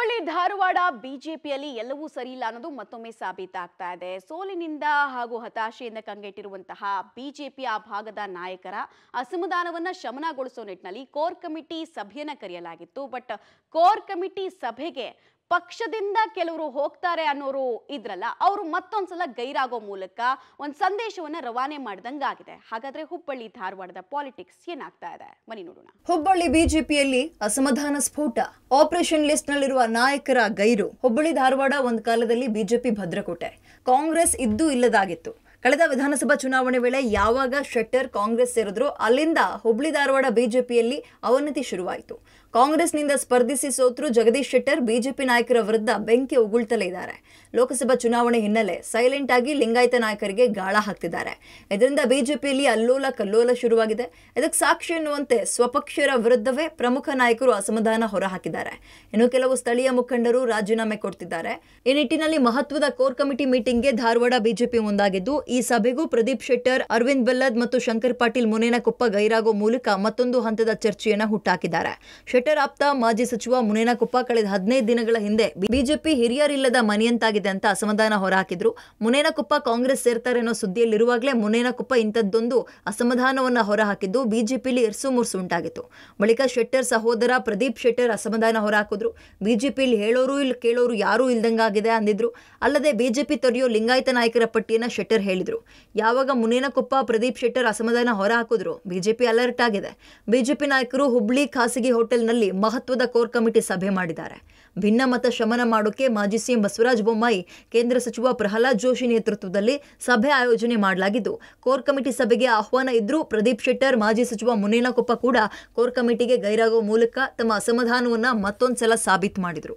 ಹುಬ್ಬಳ್ಳಿ ಧಾರವಾಡ ಬಿಜೆಪಿಯಲ್ಲಿ ಎಲ್ಲವೂ ಸರಿ ಇಲ್ಲ ಅನ್ನೋದು ಮತ್ತೊಮ್ಮೆ ಸಾಬೀತಾಗ್ತಾ ಇದೆ ಸೋಲಿನಿಂದ ಹಾಗೂ ಹತಾಶೆಯಿಂದ ಕಂಗೆಟ್ಟಿರುವಂತಹ ಬಿಜೆಪಿ ಆ ಭಾಗದ ನಾಯಕರ ಅಸಮಾಧಾನವನ್ನ ಶಮನಗೊಳಿಸೋ ನಿಟ್ಟಿನಲ್ಲಿ ಕೋರ್ ಕಮಿಟಿ ಸಭೆಯನ್ನ ಕರೆಯಲಾಗಿತ್ತು ಬಟ್ ಕೋರ್ ಕಮಿಟಿ ಸಭೆಗೆ ಪಕ್ಷದಿಂದ ಕೆಲವರು ಹೋಗ್ತಾರೆ ಅನ್ನೋರು ಇದ್ರಲ್ಲ ಅವರು ಮತ್ತೊಂದ್ಸಲ ಗೈರಾಗೋ ಮೂಲಕ ಒಂದು ಸಂದೇಶವನ್ನ ರವಾನೆ ಮಾಡಿದಂಗ ಆಗಿದೆ ಹಾಗಾದ್ರೆ ಹುಬ್ಬಳ್ಳಿ ಧಾರವಾಡದ ಪಾಲಿಟಿಕ್ಸ್ ಏನಾಗ್ತಾ ಇದೆ ಮನಿ ನೋಡೋಣ ಹುಬ್ಬಳ್ಳಿ ಬಿಜೆಪಿಯಲ್ಲಿ ಅಸಮಾಧಾನ ಸ್ಫೋಟ ಆಪರೇಷನ್ ಲಿಸ್ಟ್ ನಲ್ಲಿರುವ ನಾಯಕರ ಗೈರು ಹುಬ್ಬಳ್ಳಿ ಧಾರವಾಡ ಒಂದ್ ಕಾಲದಲ್ಲಿ ಬಿಜೆಪಿ ಭದ್ರಕೋಟೆ ಕಾಂಗ್ರೆಸ್ ಇದ್ದು ಇಲ್ಲದಾಗಿತ್ತು ಕಳೆದ ವಿಧಾನಸಭಾ ಚುನಾವಣೆ ವೇಳೆ ಯಾವಾಗ ಶೆಟ್ಟರ್ ಕಾಂಗ್ರೆಸ್ ಸೇರಿದ್ರು ಅಲ್ಲಿಂದ ಹುಬ್ಳಿ ಧಾರವಾಡ ಬಿಜೆಪಿಯಲ್ಲಿ ಅವನತಿ ಶುರುವಾಯಿತು ಕಾಂಗ್ರೆಸ್ನಿಂದ ಸ್ಪರ್ಧಿಸಿ ಸೋತರು ಜಗದೀಶ್ ಶೆಟ್ಟರ್ ಬಿಜೆಪಿ ನಾಯಕರ ವಿರುದ್ಧ ಬೆಂಕಿ ಉಗುಳ್ತಲೇ ಇದ್ದಾರೆ ಲೋಕಸಭಾ ಚುನಾವಣೆ ಹಿನ್ನೆಲೆ ಸೈಲೆಂಟ್ ಆಗಿ ಲಿಂಗಾಯತ ನಾಯಕರಿಗೆ ಗಾಳ ಹಾಕ್ತಿದ್ದಾರೆ ಇದರಿಂದ ಬಿಜೆಪಿಯಲ್ಲಿ ಅಲ್ಲೋಲ ಕಲ್ಲೋಲ ಶುರುವಾಗಿದೆ ಇದಕ್ಕೆ ಸಾಕ್ಷಿ ಎನ್ನುವಂತೆ ಸ್ವಪಕ್ಷರ ವಿರುದ್ಧವೇ ಪ್ರಮುಖ ನಾಯಕರು ಅಸಮಾಧಾನ ಹೊರಹಾಕಿದ್ದಾರೆ ಇನ್ನು ಕೆಲವು ಸ್ಥಳೀಯ ಮುಖಂಡರು ರಾಜೀನಾಮೆ ಕೊಡ್ತಿದ್ದಾರೆ ಈ ನಿಟ್ಟಿನಲ್ಲಿ ಮಹತ್ವದ ಕೋರ್ ಕಮಿಟಿ ಮೀಟಿಂಗ್ಗೆ ಧಾರವಾಡ ಬಿಜೆಪಿ ಮುಂದಾಗಿದ್ದು ಈ ಸಭೆಗೂ ಪ್ರದೀಪ್ ಶೆಟ್ಟರ್ ಅರವಿಂದ್ ಬೆಲ್ಲದ್ ಮತ್ತು ಶಂಕರ್ ಪಾಟೀಲ್ ಮುನೇನಕೊಪ್ಪ ಗೈರಾಗೋ ಮೂಲಕ ಮತ್ತೊಂದು ಹಂತದ ಚರ್ಚೆಯನ್ನು ಹುಟ್ಟಾಕಿದ್ದಾರೆ ಟ್ವಿಟರ್ ಆಪ್ತ ಮಾಜಿ ಸಚಿವ ಮುನೇನಕೊಪ್ಪ ಕಳೆದ ಹದಿನೈದು ದಿನಗಳ ಹಿಂದೆ ಬಿಜೆಪಿ ಹಿರಿಯರಿಲ್ಲದ ಮನೆಯಂತಾಗಿದೆ ಅಂತ ಅಸಮಾಧಾನ ಹೊರಹಾಕಿದ್ರು ಮುನೇನಕೊಪ್ಪ ಕಾಂಗ್ರೆಸ್ ಸೇರ್ತಾರೆ ಅನ್ನೋ ಸುದ್ದಿಯಲ್ಲಿರುವಾಗಲೇ ಮುನೇನಕೊಪ್ಪ ಇಂಥದ್ದೊಂದು ಅಸಮಾಧಾನವನ್ನು ಹೊರಹಾಕಿದ್ದು ಬಿಜೆಪಿಲಿ ಇರ್ಸು ಮುರ್ಸು ಉಂಟಾಗಿತ್ತು ಬಳಿಕ ಶೆಟ್ಟರ್ ಸಹೋದರ ಪ್ರದೀಪ್ ಶೆಟ್ಟರ್ ಅಸಮಾಧಾನ ಹೊರಹಾಕಿದ್ರು ಬಿಜೆಪಿಲಿ ಹೇಳೋರು ಇಲ್ಲಿ ಕೇಳೋರು ಯಾರೂ ಇಲ್ದಂಗಾಗಿದೆ ಅಂದಿದ್ರು ಅಲ್ಲದೆ ಬಿಜೆಪಿ ತೊರೆಯೋ ಲಿಂಗಾಯತ ನಾಯಕರ ಪಟ್ಟಿಯನ್ನು ಶೆಟ್ಟರ್ ಹೇಳಿದ್ರು ಯಾವಾಗ ಮುನೇನಕೊಪ್ಪ ಪ್ರದೀಪ್ ಶೆಟ್ಟರ್ ಅಸಮಾಧಾನ ಹೊರ ಹಾಕಿದ್ರು ಬಿಜೆಪಿ ಅಲರ್ಟ್ ಆಗಿದೆ ಬಿಜೆಪಿ ನಾಯಕರು ಹುಬ್ಳಿ ಖಾಸಗಿ ಹೋಟೆಲ್ ನಲ್ಲಿ ಮಹತ್ವದ ಕೋರ್ ಕಮಿಟಿ ಸಭೆ ಮಾಡಿದ್ದಾರೆ ಭಿನ್ನಮತ ಶಮನ ಮಾಡೋಕೆ ಮಾಜಿ ಸಿಎಂ ಬಸವರಾಜ ಬೊಮ್ಮಾಯಿ ಕೇಂದ್ರ ಸಚಿವ ಪ್ರಹ್ಲಾದ್ ಜೋಶಿ ನೇತೃತ್ವದಲ್ಲಿ ಸಭೆ ಆಯೋಜನೆ ಮಾಡಲಾಗಿದ್ದು ಕೋರ್ ಕಮಿಟಿ ಸಭೆಗೆ ಆಹ್ವಾನ ಇದ್ರೂ ಪ್ರದೀಪ್ ಶೆಟ್ಟರ್ ಮಾಜಿ ಸಚಿವ ಮುನೇನಕೊಪ್ಪ ಕೂಡ ಕೋರ್ ಕಮಿಟಿಗೆ ಗೈರಾಗುವ ಮೂಲಕ ತಮ್ಮ ಅಸಮಾಧಾನವನ್ನು ಮತ್ತೊಂದು ಸಲ ಸಾಬೀತು ಮಾಡಿದರು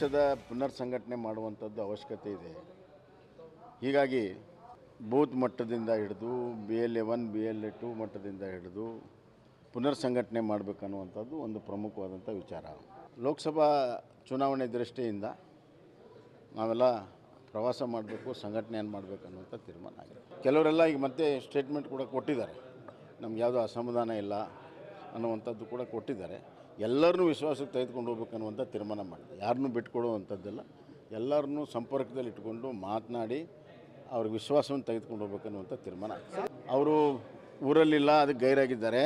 ಪಕ್ಷದ ಪುನರ್ ಸಂಘಟನೆ ಮಾಡುವಂಥದ್ದು ಅವಶ್ಯಕತೆ ಇದೆ ಹೀಗಾಗಿ ಬೂತ್ ಮಟ್ಟದಿಂದ ಹಿಡಿದು B L A one B L A two ಮಟ್ಟದಿಂದ ಹಿಡಿದು ಪುನರ್ ಸಂಘಟನೆ ಮಾಡಬೇಕನ್ನುವಂಥದ್ದು ಒಂದು ಪ್ರಮುಖವಾದಂಥ ವಿಚಾರ ಲೋಕಸಭಾ ಚುನಾವಣೆ ದೃಷ್ಟಿಯಿಂದ ನಾವೆಲ್ಲ ಪ್ರವಾಸ ಮಾಡಬೇಕು ಸಂಘಟನೆಯನ್ನು ಮಾಡಬೇಕು ಅನ್ನುವಂಥ ತೀರ್ಮಾನ ಆಗಿದೆ ಕೆಲವರೆಲ್ಲ ಈಗ ಮತ್ತೆ ಸ್ಟೇಟ್ಮೆಂಟ್ ಕೂಡ ಕೊಟ್ಟಿದ್ದಾರೆ ನಮ್ಗೆ ಯಾವುದೋ ಅಸಮಾಧಾನ ಇಲ್ಲ ಅನ್ನುವಂಥದ್ದು ಕೂಡ ಕೊಟ್ಟಿದ್ದಾರೆ ಎಲ್ಲರನ್ನೂ ವಿಶ್ವಾಸಕ್ಕೆ ತೆಗೆದುಕೊಂಡು ಹೋಗ್ಬೇಕನ್ನುವಂಥ ತೀರ್ಮಾನ ಮಾಡಿದೆ ಯಾರನ್ನೂ ಬಿಟ್ಕೊಡುವಂಥದ್ದಲ್ಲ ಎಲ್ಲರನ್ನೂ ಸಂಪರ್ಕದಲ್ಲಿ ಇಟ್ಕೊಂಡು ಮಾತನಾಡಿ ಅವ್ರಿಗೆ ವಿಶ್ವಾಸವನ್ನು ತೆಗೆದುಕೊಂಡು ಹೋಗ್ಬೇಕನ್ನುವಂಥ ತೀರ್ಮಾನ ಅವರು ಊರಲ್ಲಿಲ್ಲ ಅದಕ್ಕೆ ಗೈರಾಗಿದ್ದಾರೆ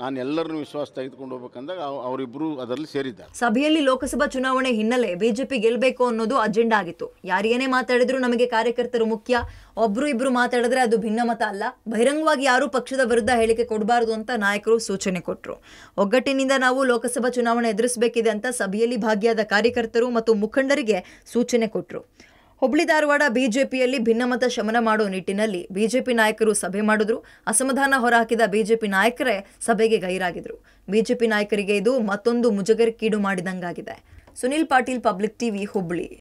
ನಾನು ಎಲ್ಲರನ್ನು ವಿಶ್ವಾಸ ತೆಗೆದುಕೊಂಡು ಹೋಗ್ಬೇಕಂದಾಗ ಅವರಿಬ್ಬರು ಅದರಲ್ಲಿ ಸೇರಿದ್ದಾರೆ ಸಭೆಯಲ್ಲಿ ಲೋಕಸಭಾ ಚುನಾವಣೆ ಹಿನ್ನೆಲೆ ಬಿಜೆಪಿ ಗೆಲ್ಲಬೇಕು ಅನ್ನೋದು ಅಜೆಂಡಾ ಆಗಿತ್ತು ಯಾರೇನೇ ಮಾತಾಡಿದ್ರು ನಮಗೆ ಕಾರ್ಯಕರ್ತರು ಮುಖ್ಯ ಒಬ್ರು ಇಬ್ರು ಮಾತಾಡಿದ್ರೆ ಅದು ಭಿನ್ನಮತ ಅಲ್ಲ ಬಹಿರಂಗವಾಗಿ ಯಾರು ಪಕ್ಷದ ವಿರುದ್ಧ ಹೇಳಿಕೆ ಕೊಡಬಾರದು ಅಂತ ನಾಯಕರು ಸೂಚನೆ ಕೊಟ್ಟರು ಒಗ್ಗಟ್ಟಿನಿಂದ ನಾವು ಲೋಕಸಭಾ ಚುನಾವಣೆ ಎದುರಿಸಬೇಕಿದೆ ಅಂತ ಸಭೆಯಲ್ಲಿ ಭಾಗಿಯಾದ ಕಾರ್ಯಕರ್ತರು ಮತ್ತು ಮುಖಂಡರಿಗೆ ಸೂಚನೆ ಕೊಟ್ಟರು ಹುಬ್ಳಿ ಧಾರವಾಡ ಬಿಜೆಪಿಯಲ್ಲಿ ಭಿನ್ನಮತ ಶಮನ ಮಾಡುವ ನಿಟ್ಟಿನಲ್ಲಿ ಬಿಜೆಪಿ ನಾಯಕರು ಸಭೆ ಮಾಡಿದ್ರು ಅಸಮಾಧಾನ ಹೊರಹಾಕಿದ ಬಿಜೆಪಿ ನಾಯಕರೇ ಸಭೆಗೆ ಗೈರಾಗಿದ್ರು ಬಿಜೆಪಿ ನಾಯಕರಿಗೆ ಇದು ಮತ್ತೊಂದು ಮುಜುಗರಕ್ಕೀಡು ಮಾಡಿದಂಗಾಗಿದೆ ಸುನಿಲ್ ಪಾಟೀಲ್ ಪಬ್ಲಿಕ್ ಟಿವಿ ಹುಬ್ಬಳ್ಳಿ